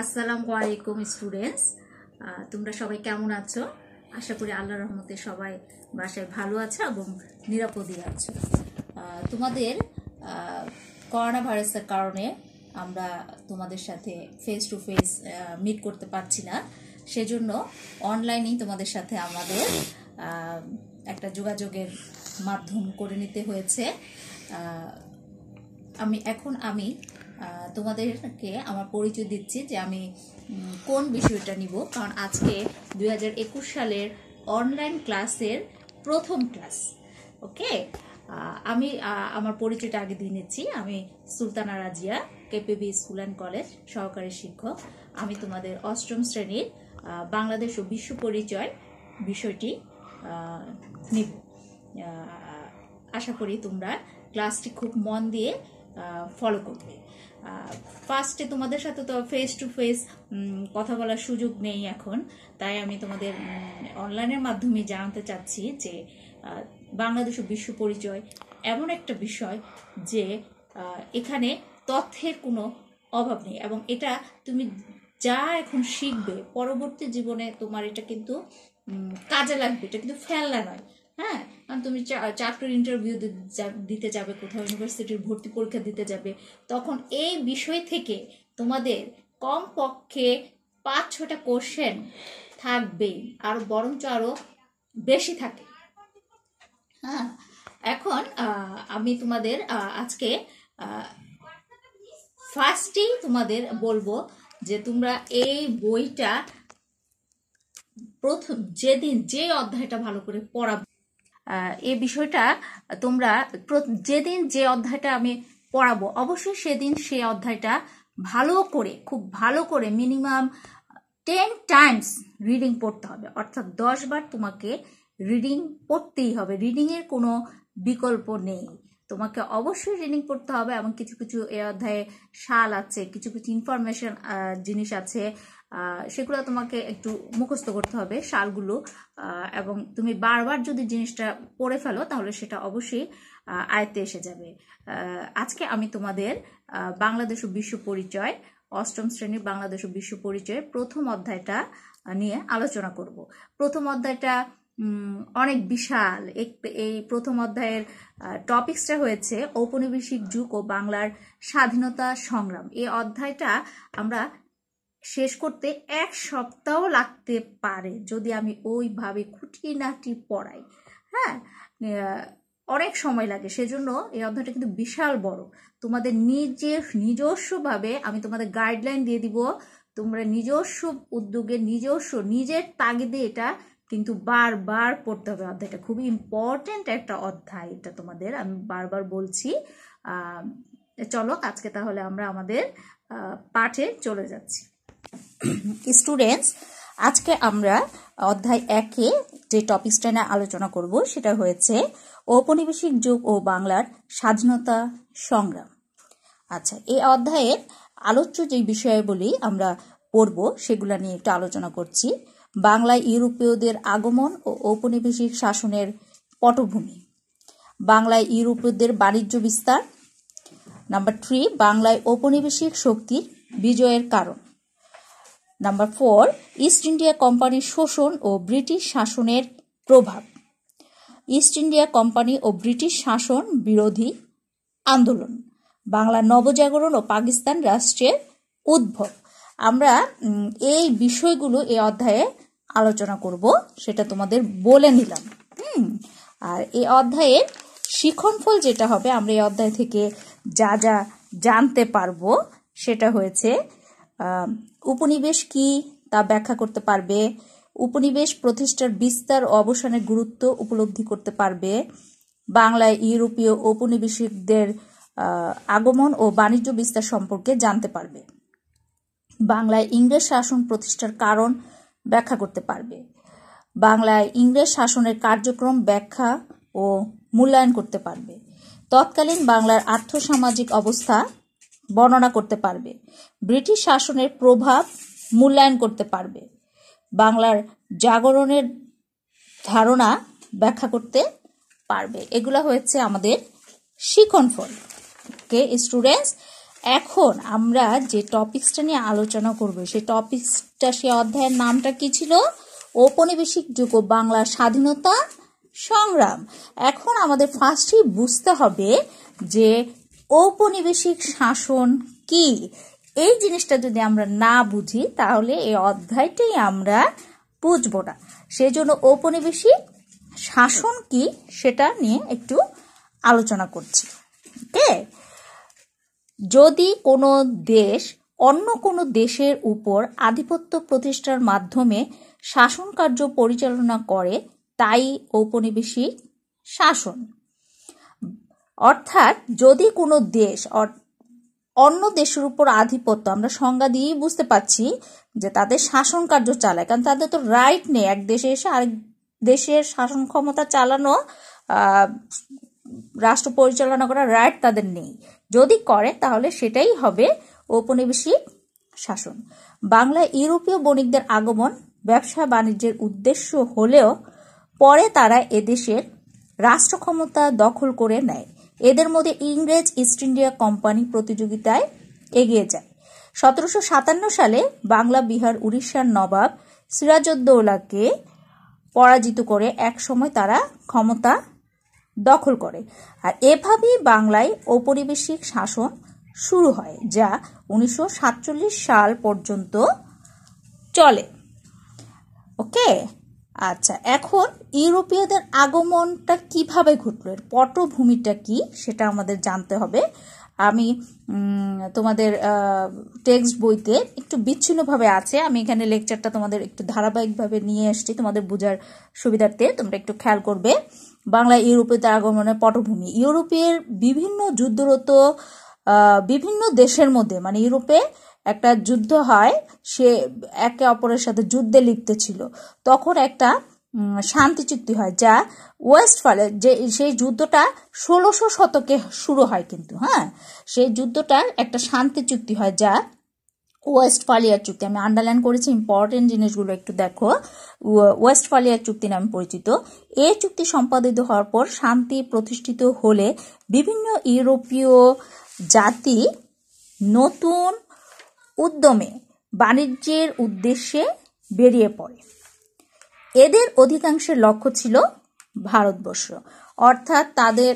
আসসালামু আলাইকুম স্টুডেন্টস তোমরা সবাই কেমন আছো আশা করি আল্লাহ রহমতে সবাই বাসায় ভালো আছো এবং নিরাপদে আছো তোমাদের করোনা ভাইরাসের কারণে আমরা তোমাদের সাথে ফেস টু ফেস মিট করতে পারছি না সেজন্য অনলাইনেই তোমাদের সাথে আমাদের একটা যোগাযোগের মাধ্যম করে নিতে হয়েছে আমি এখন আমি তোমাদেরকে আমার পরিচয় দিচ্ছি যে আমি কোন বিষয়টা নিব কারণ আজকে দুই সালের অনলাইন ক্লাসের প্রথম ক্লাস ওকে আমি আমার পরিচয়টা আগে দিয়ে নিচ্ছি আমি Sultana Razia KPB school and college সহকারী শিক্ষক আমি তোমাদের অষ্টম শ্রেণীর বাংলাদেশ ও বিশ্ব পরিচয় বিষয়টি নিব আশা করি তোমরা ক্লাসটি খুব মন দিয়ে ফলো করবে ফার্স্টে তোমাদের সাথে তো ফেস টু ফেস কথা বলার সুযোগ নেই এখন তাই আমি তোমাদের অনলাইনের মাধ্যমে জানাতে চাচ্ছি যে বাংলাদেশ বিশ্ব পরিচয় এমন একটা বিষয় যে এখানে তথ্যের কোনো অভাব নেই এবং এটা তুমি যা এখন শিখবে পরবর্তী জীবনে তোমার এটা কিন্তু কাজে লাগবে এটা কিন্তু ফেলনা নয় তুমি চাকরির ইন্টারভিউ দিতে যাবে কোথাও ইউনিভার্সিটির ভর্তি পরীক্ষা দিতে যাবে তখন এই বিষয় থেকে তোমাদের কমপক্ষে পাঁচ ছটা কোশ্চেন থাকবেই আর বরঞ্চ আরও বেশি থাকে হ্যাঁ এখন আমি তোমাদের আজকে ফার্স্টেই তোমাদের বলবো যে তোমরা এই বইটা প্রথম যেদিন যে অধ্যায়টা ভালো করে পড়াবে এ বিষয়টা তোমরা যেদিন যে অধ্যায়টা আমি পড়াবো অবশ্যই সেদিন সে অধ্যায়টা ভালো করে খুব ভালো করে মিনিমাম টেন টাইমস রিডিং পড়তে হবে অর্থাৎ দশ বার তোমাকে রিডিং পড়তেই হবে রিডিংয়ের কোনো বিকল্প নেই তোমাকে অবশ্যই রিডিং পড়তে হবে এবং কিছু কিছু এ অধ্যায়ে শাল আছে কিছু কিছু ইনফরমেশন জিনিস আছে সেগুলো তোমাকে একটু মুখস্থ করতে হবে সালগুলো এবং তুমি বারবার যদি জিনিসটা পড়ে ফেলো তাহলে সেটা অবশ্যই আয়ত্তে এসে যাবে আজকে আমি তোমাদের বাংলাদেশ ও বিশ্ব পরিচয় অষ্টম শ্রেণীর বাংলাদেশ বিশ্ব পরিচয়ের প্রথম অধ্যায়টা নিয়ে আলোচনা করব প্রথম অধ্যায়টা অনেক বিশাল এই প্রথম অধ্যায়ের টপিক্সটা হয়েছে ঔপনিবেশিক যুগ ও বাংলার স্বাধীনতা সংগ্রাম এই অধ্যায়টা আমরা শেষ করতে এক সপ্তাহ লাগতে পারে যদি আমি ওইভাবে খুঁটিনাটি পড়াই হ্যাঁ অনেক সময় লাগে সেজন্য এই অধ্যায়টা কিন্তু বিশাল বড় তোমাদের নিজে নিজস্বভাবে আমি তোমাদের গাইডলাইন দিয়ে দিব তোমরা নিজস্ব উদ্যোগে নিজস্ব নিজের তাগিদে এটা কিন্তু বারবার পড়তে হবে অধ্যায়টা খুবই ইম্পর্ট্যান্ট একটা অধ্যায় এটা তোমাদের আমি বারবার বলছি চলো আজকে তাহলে আমরা আমাদের পাঠে চলে যাচ্ছি স্টুডেন্টস আজকে আমরা অধ্যায় একে যে টপিকসটা নিয়ে আলোচনা করব সেটা হয়েছে ঔপনিবেশিক যুগ ও বাংলার স্বাধীনতা সংগ্রাম আচ্ছা এই অধ্যায়ের আলোচ্য যে বিষয়গুলি আমরা পড়ব সেগুলো নিয়ে একটু আলোচনা করছি বাংলায় ইউরোপীয়দের আগমন ও ঔপনিবেশিক শাসনের পটভূমি বাংলায় ইউরোপীয়দের বাণিজ্য বিস্তার নাম্বার থ্রি বাংলায় ঔপনিবেশিক শক্তির বিজয়ের কারণ নাম্বার ফোর ইস্ট ইন্ডিয়া কোম্পানির শোষণ ও ব্রিটিশ শাসনের প্রভাব ইস্ট ইন্ডিয়া কোম্পানি ও ব্রিটিশ শাসন বিরোধী আন্দোলন বাংলা নবজাগরণ ও পাকিস্তান রাষ্ট্রের উদ্ভব আমরা এই বিষয়গুলো এই অধ্যায়ে আলোচনা করব সেটা তোমাদের বলে নিলাম হুম আর এই অধ্যায়ে শিখনফল যেটা হবে আমরা এই অধ্যায় থেকে যা যা জানতে পারবো সেটা হয়েছে উপনিবেশ কি তা ব্যাখ্যা করতে পারবে উপনিবেশ প্রতিষ্ঠার বিস্তার ও অবসানের গুরুত্ব উপলব্ধি করতে পারবে বাংলায় ইউরোপীয় ঔপনিবেশিকদের আগমন ও বাণিজ্য বিস্তার সম্পর্কে জানতে পারবে বাংলায় ইংরেজ শাসন প্রতিষ্ঠার কারণ ব্যাখ্যা করতে পারবে বাংলায় ইংরেজ শাসনের কার্যক্রম ব্যাখ্যা ও মূল্যায়ন করতে পারবে তৎকালীন বাংলার আর্থসামাজিক অবস্থা বর্ণনা করতে পারবে ব্রিটিশ শাসনের প্রভাব মূল্যায়ন করতে পারবে বাংলার জাগরণের ধারণা ব্যাখ্যা করতে পারবে এগুলো হয়েছে আমাদের শিখনফল কে স্টুডেন্টস এখন আমরা যে টপিক্সটা নিয়ে আলোচনা করব সেই টপিক্সটা সে অধ্যায়ের নামটা কি ছিল ঔপনিবেশিক যুগ বাংলার স্বাধীনতা সংগ্রাম এখন আমাদের ফার্স্টই বুঝতে হবে যে ঔপনিবেশিক শাসন কি এই জিনিসটা যদি আমরা না বুঝি তাহলে এই অধ্যায়টাই আমরা বুঝবো না সেই জন্য ঔপনিবেশিক শাসন কি সেটা নিয়ে একটু আলোচনা করছি ওকে যদি কোনো দেশ অন্য কোনো দেশের উপর আধিপত্য প্রতিষ্ঠার মাধ্যমে শাসনকার্য পরিচালনা করে তাই ঔপনিবেশিক শাসন অর্থাৎ যদি কোনো দেশ অন্য দেশের উপর আধিপত্য আমরা সংজ্ঞা দিয়েই বুঝতে পাচ্ছি যে তাদের শাসন কার্য চালায় কারণ তাদের তো রাইট নেই এক দেশে এসে আরেক দেশের শাসন ক্ষমতা চালানো রাষ্ট্র পরিচালনা করার রাইট তাদের নেই যদি করে তাহলে সেটাই হবে ঔপনিবেশিক শাসন বাংলা ইউরোপীয় বণিকদের আগমন ব্যবসা বাণিজ্যের উদ্দেশ্য হলেও পরে তারা এদেশের রাষ্ট্র ক্ষমতা দখল করে নেয় এদের মধ্যে ইংরেজ ইস্ট ইন্ডিয়া কোম্পানি প্রতিযোগিতায় এগিয়ে যায় সতেরোশো সাতান্ন সালে বাংলা বিহার উড়িষ্যার নবাব সিরাজউদ্দৌলাকে পরাজিত করে একসময় তারা ক্ষমতা দখল করে আর এভাবেই বাংলায় ঔপনিবেশিক শাসন শুরু হয় যা উনিশশো সাল পর্যন্ত চলে ওকে আচ্ছা এখন ইউরোপীয়দের আগমনটা কিভাবে ঘটলো এর পটভূমিটা কি সেটা আমাদের জানতে হবে আমি তোমাদের টেক্সট বইতে একটু বিচ্ছিন্নভাবে আছে আমি এখানে লেকচারটা তোমাদের একটু ধারাবাহিকভাবে নিয়ে এসছি তোমাদের বোঝার সুবিধার্থে তোমরা একটু খেয়াল করবে বাংলা ইউরোপীয়তে আগমনের পটভূমি ইউরোপের বিভিন্ন যুদ্ধরত বিভিন্ন দেশের মধ্যে মানে ইউরোপে একটা যুদ্ধ হয় সে একে অপরের সাথে যুদ্ধে লিখতে ছিল তখন একটা শান্তি চুক্তি হয় যা ওয়েস্ট ফলে যে সেই যুদ্ধটা ষোলোশো শতকে শুরু হয় কিন্তু হ্যাঁ সেই যুদ্ধটা একটা শান্তি চুক্তি হয় যা ওয়েস্ট ফালিয়ার চুক্তি আমি আন্ডারলাইন করেছি ইম্পর্টেন্ট জিনিসগুলো একটু দেখো ওয়েস্ট ওয়েস্টফালিয়া চুক্তি নামে পরিচিত এ চুক্তি সম্পাদিত হওয়ার পর শান্তি প্রতিষ্ঠিত হলে বিভিন্ন ইউরোপীয় জাতি নতুন উদ্যমে বাণিজ্যের উদ্দেশ্যে বেরিয়ে পড়ে এদের অধিকাংশের লক্ষ্য ছিল ভারতবর্ষ অর্থাৎ তাদের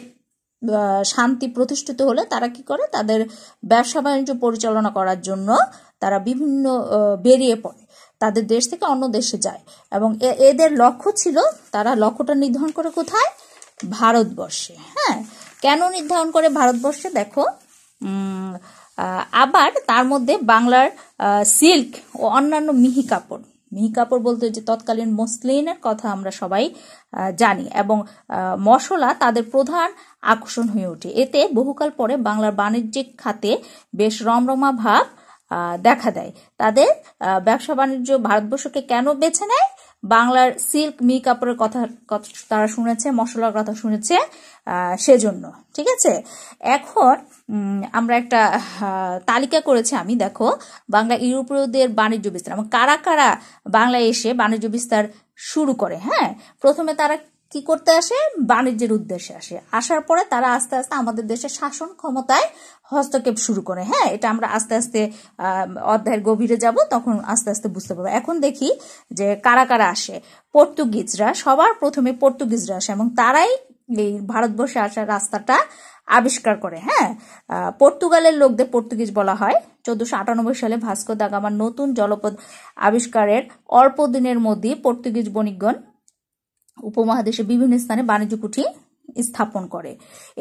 শান্তি প্রতিষ্ঠিত হলে তারা কি করে তাদের ব্যবসা বাণিজ্য পরিচালনা করার জন্য তারা বিভিন্ন বেরিয়ে পড়ে তাদের দেশ থেকে অন্য দেশে যায় এবং এদের লক্ষ্য ছিল তারা লক্ষ্যটা নির্ধারণ করে কোথায় ভারতবর্ষে হ্যাঁ কেন নির্ধারণ করে ভারতবর্ষে দেখো আবার তার মধ্যে বাংলার সিল্ক ও অন্যান্য মিহি কাপড় মিহি কাপড় বলতে যে তৎকালীন মসলিনের কথা আমরা সবাই জানি এবং মশলা তাদের প্রধান আকর্ষণ হয়ে ওঠে এতে বহুকাল পরে বাংলার বাণিজ্যিক খাতে বেশ রমরমা ভাব দেখা দেয় তাদের ব্যবসা বাণিজ্য ভারতবর্ষকে কেন বেছে নেয় বাংলার সিল্ক মি কাপড়ের কথা তারা শুনেছে মশলার কথা শুনেছে সেজন্য ঠিক আছে এখন আমরা একটা তালিকা করেছি আমি দেখো বাংলা ইউরোপীয়দের বাণিজ্য বিস্তার কারা কারা বাংলায় এসে বাণিজ্য বিস্তার শুরু করে হ্যাঁ প্রথমে তারা কি করতে আসে বাণিজ্যের উদ্দেশ্যে আসে আসার পরে তারা আস্তে আস্তে আমাদের দেশের শাসন ক্ষমতায় হস্তক্ষেপ শুরু করে হ্যাঁ এটা আমরা আস্তে আস্তে অধ্যায়ের গভীরে যাব তখন আস্তে আস্তে বুঝতে পারবো এখন দেখি যে কারা কারা আসে পর্তুগিজরা সবার প্রথমে পর্তুগিজরা আসে এবং তারাই এই ভারতবর্ষে আসার রাস্তাটা আবিষ্কার করে হ্যাঁ পর্তুগালের লোকদের পর্তুগিজ বলা হয় চোদ্দশো আটানব্বই সালে ভাস্কো দা গামার নতুন জলপথ আবিষ্কারের অল্প দিনের মধ্যে পর্তুগিজ বণিকগণ উপমহাদেশে বিভিন্ন স্থানে বাণিজ্য কুঠি স্থাপন করে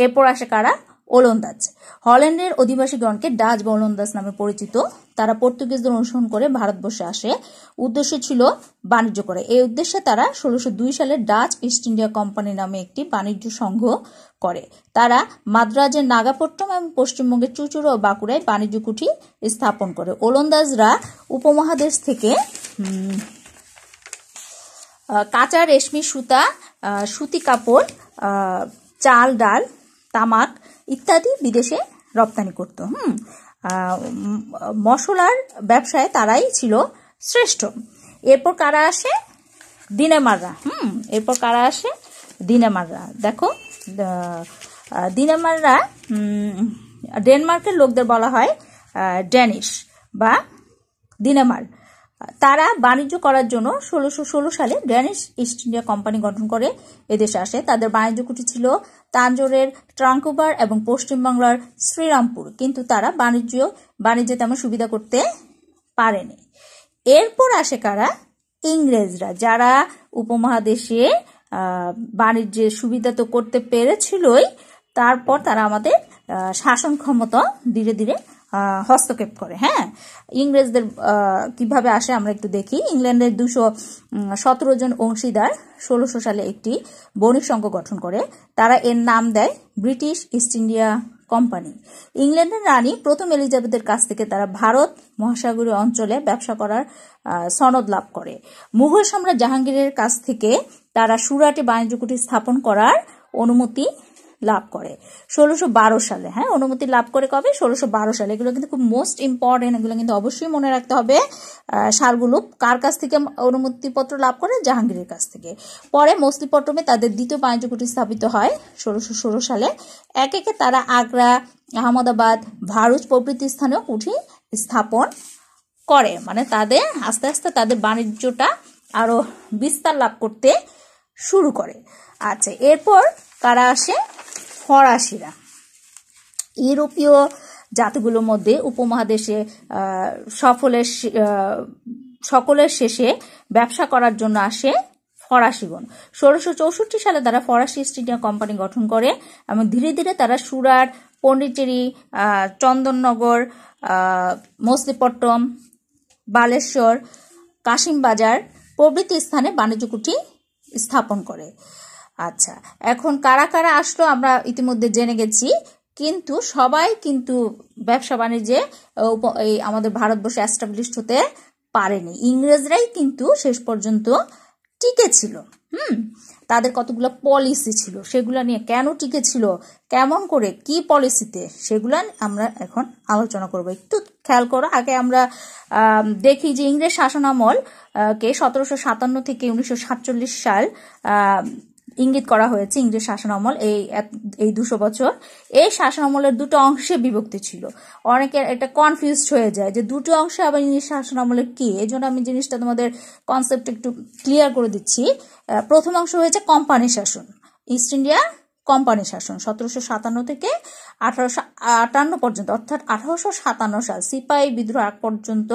এরপর আসে কারা ওলন্দাজ হল্যান্ডের অধিবাসীগণকে ডাচ বা ওলন্দাজ নামে পরিচিত তারা পর্তুগিজদের অনুসরণ করে ভারতবর্ষে আসে উদ্দেশ্য ছিল বাণিজ্য করে এই উদ্দেশ্যে তারা ষোলোশো দুই সালে ডাচ ইস্ট ইন্ডিয়া কোম্পানি নামে একটি বাণিজ্য সংঘ করে তারা মাদ্রাজের নাগাপট্টম এবং পশ্চিমবঙ্গের চুচুড়া ও বাঁকুড়ায় বাণিজ্য কুঠি স্থাপন করে ওলন্দাজরা উপমহাদেশ থেকে কাঁচা রেশমি সুতা সুতি কাপড় চাল ডাল তামাক ইত্যাদি বিদেশে রপ্তানি করত হুম মশলার ব্যবসায় তারাই ছিল শ্রেষ্ঠ এরপর কারা আসে দিনেমাররা হুম এরপর কারা আসে দিনেমাররা দেখো দিনেমাররা ডেনমার্কের লোকদের বলা হয় ড্যানিশ বা দিনেমার তারা বাণিজ্য করার জন্য ষোলোশো ষোলো সালে ড্যানিশ ইস্ট ইন্ডিয়া কোম্পানি গঠন করে এদেশে আসে তাদের বাণিজ্য কুটি ছিল তাঞ্জোরের ট্রাঙ্কুবার এবং পশ্চিমবাংলার শ্রীরামপুর কিন্তু তারা বাণিজ্য বাণিজ্যে তেমন সুবিধা করতে পারেনি এরপর আসে কারা ইংরেজরা যারা উপমহাদেশে বাণিজ্যের সুবিধা তো করতে পেরেছিলই তারপর তারা আমাদের শাসন ক্ষমতা ধীরে ধীরে হস্তক্ষেপ করে হ্যাঁ ইংরেজদের কিভাবে আসে আমরা একটু দেখি ইংল্যান্ডের দুশো সতেরো জন অংশীদার ষোলোশো সালে একটি বণিক সংঘ গঠন করে তারা এর নাম দেয় ব্রিটিশ ইস্ট ইন্ডিয়া কোম্পানি ইংল্যান্ডের রানী প্রথম এলিজাবেথের কাছ থেকে তারা ভারত মহাসাগরীয় অঞ্চলে ব্যবসা করার সনদ লাভ করে মুঘল সম্রাট জাহাঙ্গীরের কাছ থেকে তারা সুরাটে বাণিজ্য কুটি স্থাপন করার অনুমতি লাভ করে ষোলোশো বারো সালে হ্যাঁ অনুমতি লাভ করে কবে ষোলোশো বারো সালে এগুলো কিন্তু খুব মোস্ট ইম্পর্টেন্ট এগুলো কিন্তু অবশ্যই মনে রাখতে হবে সারগুলো কার কাছ থেকে অনুমতিপত্র লাভ করে জাহাঙ্গীরের কাছ থেকে পরে মসলিপট্টমে তাদের দ্বিতীয় বাণিজ্য বাণিজ্যকুটি স্থাপিত হয় ষোলোশো ষোলো সালে এক একে তারা আগ্রা আহমদাবাদ ভারুচ প্রভৃতি স্থানেও কুঠি স্থাপন করে মানে তাদের আস্তে আস্তে তাদের বাণিজ্যটা আরও বিস্তার লাভ করতে শুরু করে আচ্ছা এরপর তারা আসে ফরাসিরা ইউরোপীয় জাতিগুলোর মধ্যে উপমহাদেশে সফলের সকলের শেষে ব্যবসা করার জন্য আসে ফরাসিগণ ষোলোশো চৌষট্টি সালে তারা ফরাসি ইস্ট ইন্ডিয়া কোম্পানি গঠন করে এবং ধীরে ধীরে তারা সুরাট পন্ডিচেরি চন্দননগর মসলিপট্টম বালেশ্বর কাশিমবাজার প্রভৃতি স্থানে বাণিজ্য কুঠি স্থাপন করে আচ্ছা এখন কারা কারা আসলো আমরা ইতিমধ্যে জেনে গেছি কিন্তু সবাই কিন্তু ব্যবসা বাণিজ্যে এই আমাদের ভারতবর্ষে অ্যাস্টাবলিশ হতে পারেনি ইংরেজরাই কিন্তু শেষ পর্যন্ত টিকে ছিল হুম তাদের কতগুলো পলিসি ছিল সেগুলো নিয়ে কেন টিকে ছিল কেমন করে কি পলিসিতে সেগুলো আমরা এখন আলোচনা করব একটু খেয়াল করো আগে আমরা দেখি যে ইংরেজ শাসনামল কে সতেরোশো সাতান্ন থেকে উনিশশো সাতচল্লিশ সাল ইঙ্গিত করা হয়েছে ইংরেজ শাসন আমল এই এই দুশো বছর এই শাসন আমলের দুটো অংশে বিভক্তি ছিল অনেকে এটা কনফিউজ হয়ে যায় যে দুটো অংশে আবার ইংরেজ শাসনামলের কি এই জন্য আমি জিনিসটা তোমাদের কনসেপ্ট একটু ক্লিয়ার করে দিচ্ছি প্রথম অংশ হয়েছে কোম্পানি শাসন ইস্ট ইন্ডিয়া কোম্পানি শাসন সতেরোশো সাতান্ন থেকে আঠারোশো আটান্ন পর্যন্ত অর্থাৎ আঠারোশো সাতান্ন সাল সিপাহী বিদ্রোহ আগ পর্যন্ত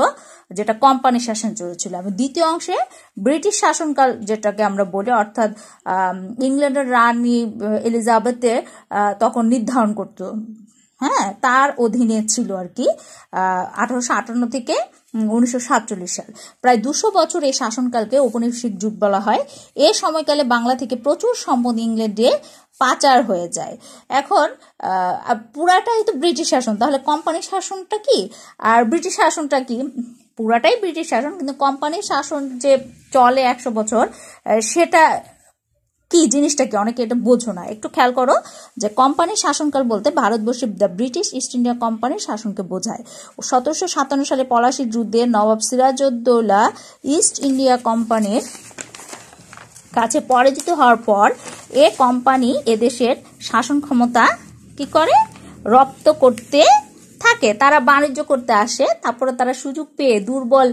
যেটা কোম্পানি শাসন চলেছিল এবং দ্বিতীয় অংশে ব্রিটিশ শাসনকাল যেটাকে আমরা বলি অর্থাৎ ইংল্যান্ডের রানী এলিজাবেথে তখন নির্ধারণ করতো হ্যাঁ তার অধীনে ছিল আর কি আঠারোশো আটান্ন থেকে উনিশশো সাতচল্লিশ সাল প্রায় দুশো বছর এই শাসনকালকে ঔপনিবেশিক যুগ বলা হয় এ সময়কালে বাংলা থেকে প্রচুর সম্পদ ইংল্যান্ডে পাচার হয়ে যায় এখন পুরাটাই তো ব্রিটিশ শাসন তাহলে কোম্পানির শাসনটা কি আর ব্রিটিশ শাসনটা কি পুরাটাই ব্রিটিশ শাসন কিন্তু কোম্পানির শাসন যে চলে একশো বছর সেটা কি জিনিসটা কি অনেকে এটা বোঝো না একটু খেয়াল করো যে কোম্পানির শাসনকাল বলতে ভারতবর্ষে দ্য ব্রিটিশ ইস্ট ইন্ডিয়া কোম্পানির শাসনকে বোঝায় সতেরোশো সাতান্ন সালে পলাশি যুদ্ধে নবাব সিরাজউদ্দৌলা ইস্ট ইন্ডিয়া কোম্পানির কাছে পরাজিত হওয়ার পর এ কোম্পানি এদেশের শাসন ক্ষমতা কি করে রপ্ত করতে থাকে তারা বাণিজ্য করতে আসে তারপরে তারা সুযোগ পেয়ে দুর্বল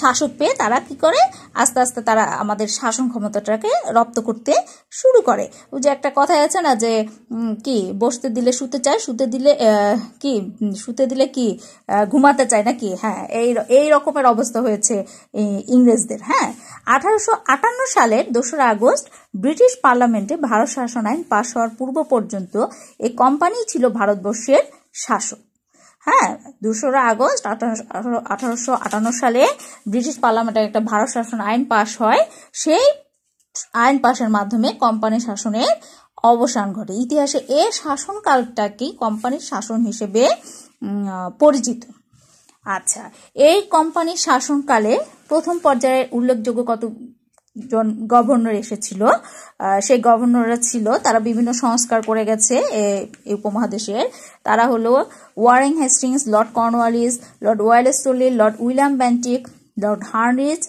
শাসক পেয়ে তারা কি করে আস্তে আস্তে তারা আমাদের শাসন ক্ষমতাটাকে রপ্ত করতে শুরু করে ওই যে একটা কথাই আছে না যে কি বসতে দিলে শুতে চায় শুতে দিলে কি শুতে দিলে কি ঘুমাতে চায় নাকি হ্যাঁ এই এই রকমের অবস্থা হয়েছে ইংরেজদের হ্যাঁ আঠারোশো আটান্ন সালের দোসরা আগস্ট ব্রিটিশ পার্লামেন্টে ভারত শাসন আইন পাশ হওয়ার পূর্ব পর্যন্ত এই কোম্পানি ছিল ভারতবর্ষের শাসক হ্যাঁ দুশোরা আগস্ট আঠারোশো আটান্ন সালে ব্রিটিশ পার্লামেন্টের একটা ভারত শাসন আইন পাশ হয় সেই আইন পাশের মাধ্যমে কোম্পানি শাসনের অবসান ঘটে ইতিহাসে এ শাসনকালটাকেই কোম্পানির শাসন হিসেবে পরিচিত আচ্ছা এই কোম্পানির শাসনকালে প্রথম পর্যায়ে উল্লেখযোগ্য কত জন গভর্নর এসেছিল সেই গভর্নররা ছিল তারা বিভিন্ন সংস্কার করে গেছে এই উপমহাদেশের তারা হলো Warren Hastings Lord Cornwallis Lord Wellesley Lord William Bentinck Lord Hardinge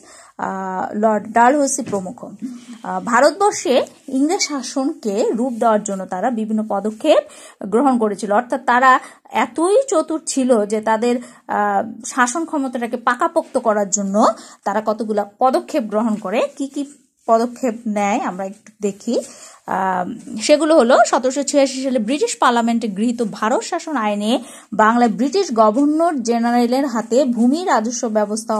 Lord Dalhousie প্রমুখ ভারতবর্ষে ইংরেজ শাসনকে রূপ দেওয়ার জন্য তারা বিভিন্ন পদক্ষেপ গ্রহণ করেছিল অর্থাৎ তারা এতই চতুর ছিল যে তাদের শাসন ক্ষমতাটাকে পাকাপোক্ত করার জন্য তারা কতগুলো পদক্ষেপ গ্রহণ করে কি কি পদক্ষেপ নেয় আমরা একটু দেখি সেগুলো হলো সতেরোশো ছিয়াশি সালে ব্রিটিশ পার্লামেন্টে গৃহীত ভারত শাসন আইনে বাংলায় ব্রিটিশ গভর্নর জেনারেলের হাতে ভূমি রাজস্ব ব্যবস্থা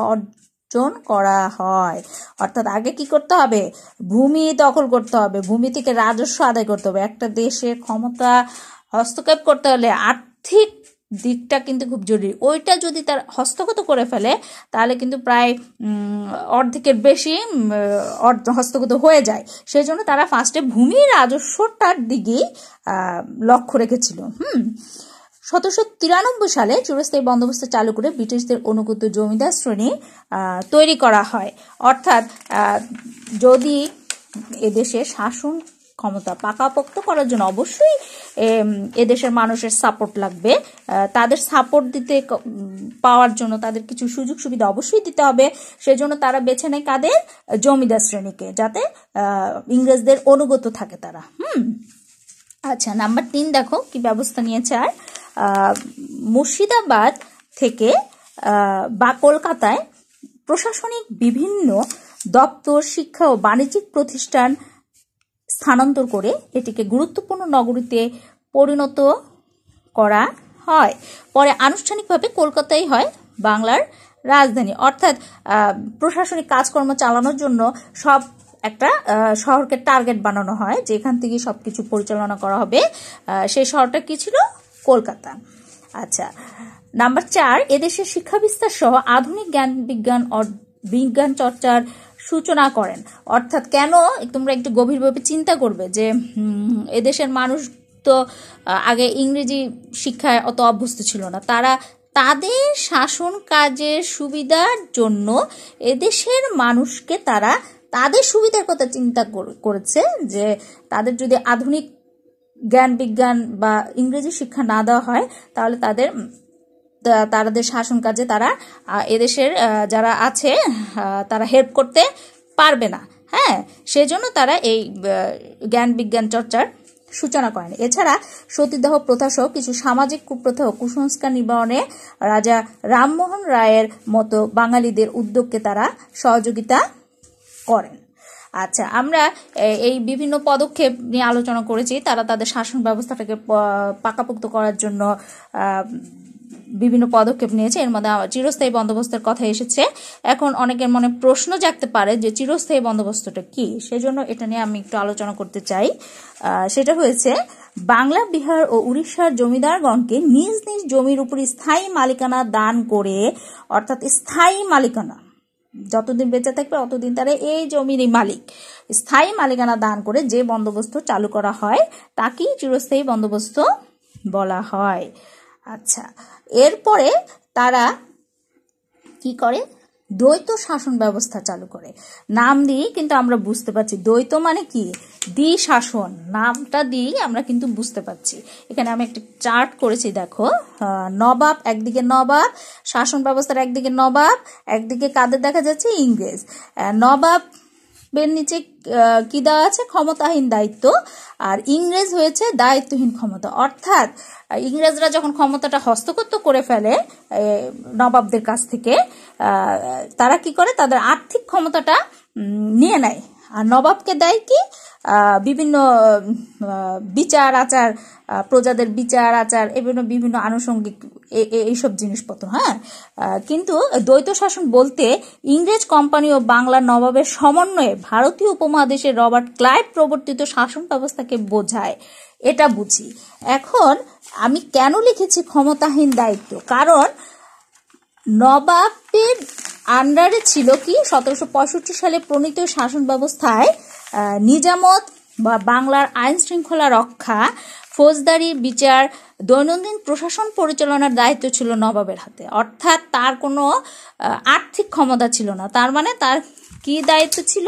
অর্জন করা হয় অর্থাৎ আগে কি করতে হবে ভূমি দখল করতে হবে ভূমি থেকে রাজস্ব আদায় করতে হবে একটা দেশের ক্ষমতা হস্তক্ষেপ করতে হলে আর্থিক দিকটা কিন্তু খুব জরুরি ওইটা যদি তার হস্তগত করে ফেলে তাহলে কিন্তু প্রায় অর্ধেকের বেশি হস্তগত হয়ে যায় সেই জন্য তারা ফার্স্টে ভূমি রাজস্বটার দিকেই লক্ষ্য রেখেছিল হুম সতেরোশো তিরানব্বই সালে চিরস্থায়ী বন্দোবস্ত চালু করে ব্রিটিশদের অনুগত জমিদার শ্রেণী তৈরি করা হয় অর্থাৎ যদি এদেশে শাসন ক্ষমতা পাকাপোক্ত করার জন্য অবশ্যই এদেশের মানুষের সাপোর্ট লাগবে তাদের সাপোর্ট দিতে পাওয়ার জন্য তাদের কিছু সুযোগ সুবিধা অবশ্যই দিতে হবে সেজন্য তারা বেছে নেয় কাদের জমিদার শ্রেণীকে যাতে ইংরেজদের অনুগত থাকে তারা হুম আচ্ছা নাম্বার তিন দেখো কি ব্যবস্থা নিয়েছে আর মুর্শিদাবাদ থেকে বা কলকাতায় প্রশাসনিক বিভিন্ন দপ্তর শিক্ষা ও বাণিজ্যিক প্রতিষ্ঠান স্থানান্তর করে এটিকে গুরুত্বপূর্ণ নগরীতে পরিণত করা হয় পরে আনুষ্ঠানিকভাবে কলকাতাই হয় বাংলার রাজধানী অর্থাৎ প্রশাসনিক কাজকর্ম চালানোর জন্য সব একটা শহরকে টার্গেট বানানো হয় যেখান থেকে সব কিছু পরিচালনা করা হবে সেই শহরটা কি ছিল কলকাতা আচ্ছা নাম্বার চার এদেশের শিক্ষা বিস্তার সহ আধুনিক জ্ঞান বিজ্ঞান বিজ্ঞান চর্চার সূচনা করেন অর্থাৎ কেন তোমরা একটু গভীরভাবে চিন্তা করবে যে এদেশের মানুষ তো আগে ইংরেজি শিক্ষায় অত অভ্যস্ত ছিল না তারা তাদের শাসন কাজের সুবিধার জন্য এদেশের মানুষকে তারা তাদের সুবিধার কথা চিন্তা করেছে যে তাদের যদি আধুনিক জ্ঞান বিজ্ঞান বা ইংরেজি শিক্ষা না দেওয়া হয় তাহলে তাদের তাদের শাসন কাজে তারা এদেশের যারা আছে তারা হেল্প করতে পারবে না হ্যাঁ সেজন্য তারা এই জ্ঞান বিজ্ঞান চর্চার সূচনা করেন এছাড়া সতীদাহ প্রথাসহ কিছু সামাজিক কুপ্রথা ও কুসংস্কার নিবারণে রাজা রামমোহন রায়ের মতো বাঙালিদের উদ্যোগকে তারা সহযোগিতা করেন আচ্ছা আমরা এই বিভিন্ন পদক্ষেপ নিয়ে আলোচনা করেছি তারা তাদের শাসন ব্যবস্থাটাকে পাকাপোক্ত করার জন্য বিভিন্ন পদক্ষেপ নিয়েছে এর মধ্যে চিরস্থায়ী বন্দোবস্তের কথা এসেছে এখন অনেকের মনে প্রশ্ন জাগতে পারে যে চিরস্থায়ী বন্দোবস্তটা কি সেজন্য এটা নিয়ে আমি একটু আলোচনা করতে চাই সেটা হয়েছে বাংলা বিহার ও উড়িষ্যার জমিদারগণকে নিজ নিজ জমির উপর স্থায়ী মালিকানা দান করে অর্থাৎ স্থায়ী মালিকানা যতদিন বেঁচে থাকবে অতদিন তারা এই জমিরই মালিক স্থায়ী মালিকানা দান করে যে বন্দোবস্ত চালু করা হয় তাকেই চিরস্থায়ী বন্দোবস্ত বলা হয় আচ্ছা এরপরে তারা কি করে দ্বৈত শাসন ব্যবস্থা চালু করে নাম দিয়ে কিন্তু আমরা বুঝতে পারছি দ্বৈত মানে কি দি শাসন নামটা দিয়েই আমরা কিন্তু বুঝতে পারছি এখানে আমি একটি চার্ট করেছি দেখো নবাব একদিকে নবাব শাসন ব্যবস্থার একদিকে নবাব একদিকে কাদের দেখা যাচ্ছে ইংরেজ নবাব নিচে কি দেওয়া আছে ক্ষমতাহীন দায়িত্ব আর ইংরেজ হয়েছে দায়িত্বহীন ক্ষমতা অর্থাৎ ইংরেজরা যখন ক্ষমতাটা হস্তগত করে ফেলে নবাবদের কাছ থেকে তারা কি করে তাদের আর্থিক ক্ষমতাটা নিয়ে নেয় আর নবাবকে দেয় কি বিভিন্ন বিচার আচার প্রজাদের বিচার আচার এবং বিভিন্ন আনুষঙ্গিক এইসব জিনিসপত্র হ্যাঁ কিন্তু দ্বৈত শাসন বলতে ইংরেজ কোম্পানি ও বাংলার নবাবের সমন্বয়ে ভারতীয় উপমহাদেশে রবার্ট ক্লাইভ প্রবর্তিত শাসন ব্যবস্থাকে বোঝায় এটা বুঝি এখন আমি কেন লিখেছি ক্ষমতাহীন দায়িত্ব কারণ নবাবের আন্ডারে ছিল কি সতেরোশো সালে প্রণীত শাসন ব্যবস্থায় নিজামত বা বাংলার আইন শৃঙ্খলা রক্ষা ফৌজদারি বিচার দৈনন্দিন প্রশাসন পরিচালনার দায়িত্ব ছিল নবাবের হাতে অর্থাৎ তার কোনো আর্থিক ক্ষমতা ছিল না তার মানে তার কি দায়িত্ব ছিল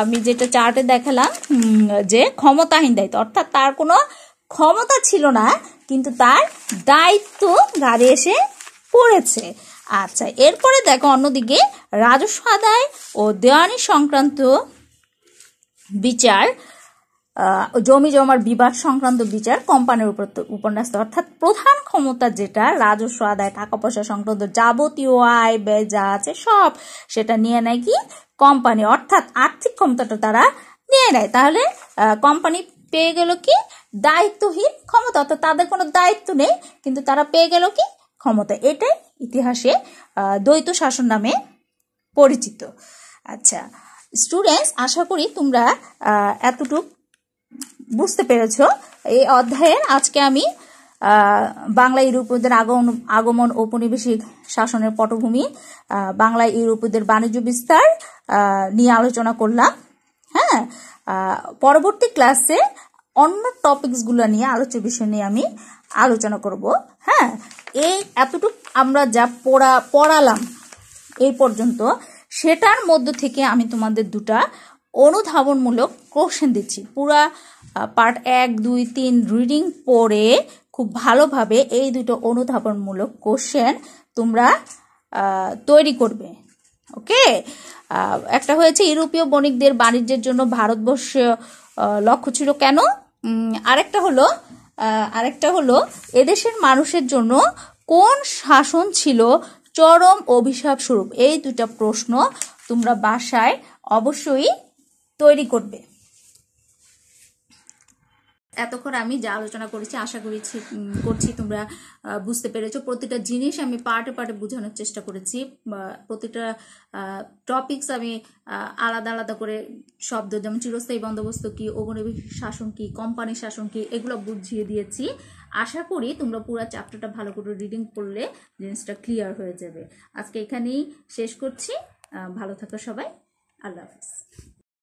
আমি যেটা চার্টে দেখালাম যে ক্ষমতাহীন দায়িত্ব অর্থাৎ তার কোনো ক্ষমতা ছিল না কিন্তু তার দায়িত্ব গাড়ি এসে পড়েছে আচ্ছা এরপরে দেখো অন্যদিকে রাজস্ব আদায় ও দেওয়ানি সংক্রান্ত বিচার জমি জমার বিবাদ সংক্রান্ত বিচার কোম্পানির উপর উপন্যাস অর্থাৎ প্রধান ক্ষমতা যেটা রাজস্ব আদায় টাকা পয়সা সংক্রান্ত যাবতীয় আয় ব্যয় যা আছে সব সেটা নিয়ে নেয় কি কোম্পানি অর্থাৎ আর্থিক ক্ষমতাটা তারা নিয়ে নেয় তাহলে কোম্পানি পেয়ে গেল কি দায়িত্বহীন ক্ষমতা অর্থাৎ তাদের কোনো দায়িত্ব নেই কিন্তু তারা পেয়ে গেল কি ক্ষমতা এটাই ইতিহাসে দ্বৈত শাসন নামে পরিচিত আচ্ছা স্টুডেন্টস আশা করি তোমরা এতটুক বুঝতে পেরেছ এই অধ্যায়ের আজকে আমি বাংলা ইউরোপীয়দের আগমন আগমন ঔপনিবেশিক শাসনের পটভূমি বাংলা ইউরোপীয়দের বাণিজ্য বিস্তার নিয়ে আলোচনা করলাম হ্যাঁ পরবর্তী ক্লাসে অন্য টপিকসগুলো নিয়ে আলোচ্য বিষয় নিয়ে আমি আলোচনা করব হ্যাঁ এই এতটুকু আমরা যা পড়া পড়ালাম এই পর্যন্ত সেটার মধ্য থেকে আমি তোমাদের দুটা অনুধাবনমূলক কোশ্চেন দিচ্ছি পুরা পার্ট এক দুই তিন রিডিং পড়ে খুব ভালোভাবে এই দুটো অনুধাবনমূলক কোশ্চেন তোমরা তৈরি করবে ওকে একটা হয়েছে ইউরোপীয় বণিকদের বাণিজ্যের জন্য ভারতবর্ষ লক্ষ্য ছিল কেন আরেকটা হলো আরেকটা হলো এদেশের মানুষের জন্য কোন শাসন ছিল চরম অভিশাপ স্বরূপ এই দুটা প্রশ্ন তোমরা বাসায় অবশ্যই তৈরি করবে এতক্ষণ আমি যা আলোচনা করেছি আশা করেছি করছি তোমরা বুঝতে পেরেছো প্রতিটা জিনিস আমি পার্টে পার্টে বোঝানোর চেষ্টা করেছি প্রতিটা টপিকস আমি আলাদা আলাদা করে শব্দ যেমন চিরস্থায়ী বন্দোবস্ত কি ঔপনিবেশিক শাসন কি কোম্পানি শাসন কি এগুলো বুঝিয়ে দিয়েছি আশা করি তোমরা পুরো চ্যাপ্টারটা ভালো করে রিডিং করলে জিনিসটা ক্লিয়ার হয়ে যাবে আজকে এখানেই শেষ করছি ভালো থাকো সবাই আল্লাহ হাফিজ